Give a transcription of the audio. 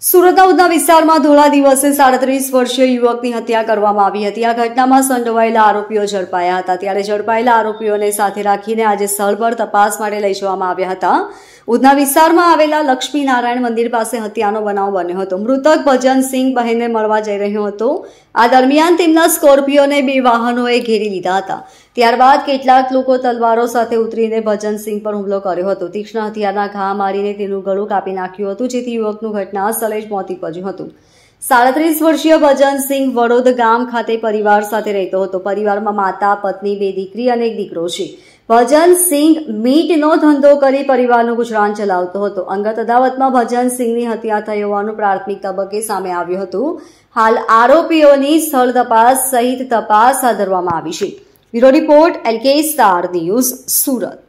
સુરતના ઉધના વિસ્તારમાં ધોળા દિવસે સાડત્રીસ વર્ષીય યુવકની હત્યા કરવામાં આવી હતી આ ઘટનામાં સંડોવાયેલા આરોપીઓ ઝડપાયા હતા ત્યારે ઝડપાયેલા આરોપીઓને સાથે રાખીને આજે સ્થળ પર તપાસ માટે લઈ જવામાં આવ્યા હતા ઉધના વિસ્તારમાં આવેલા લક્ષ્મીનારાયણ મંદિર પાસે હત્યાનો બનાવ બન્યો હતો મૃતક ભજનસિંહ બહેનને મળવા જઈ રહ્યો હતો આ દરમિયાન તેમના સ્કોર્પિયોને બે વાહનોએ ઘેરી લીધા હતા ત્યારબાદ કેટલાક લોકો તલવારો સાથે ઉતરીને ભજનસિંહ પર હુમલો કર્યો હતો તીક્ષ્ણ હથિયારના ઘા મારીને તેનું ગળું કાપી નાખ્યું હતું જેથી યુવકનું ઘટના સ્થળે જ મોત નીપજ્યું હતું સાડત્રીસ વર્ષીય ભજનસિંહ વડોદ ગામ ખાતે પરિવાર સાથે રહેતો હતો પરિવારમાં માતા પત્ની બે દીકરી અને એક દીકરો છે ભજનસિંહ મીટનો ધંધો કરી પરિવારનું ગુજરાન ચલાવતો હતો અંગત અદાવતમાં ભજનસિંહની હત્યા થઈ હોવાનું પ્રાથમિક તબક્કે સામે આવ્યું હતું હાલ આરોપીઓની સ્થળ તપાસ સહિત તપાસ હાથ ધરવામાં આવી છે bureau report LK star news Surat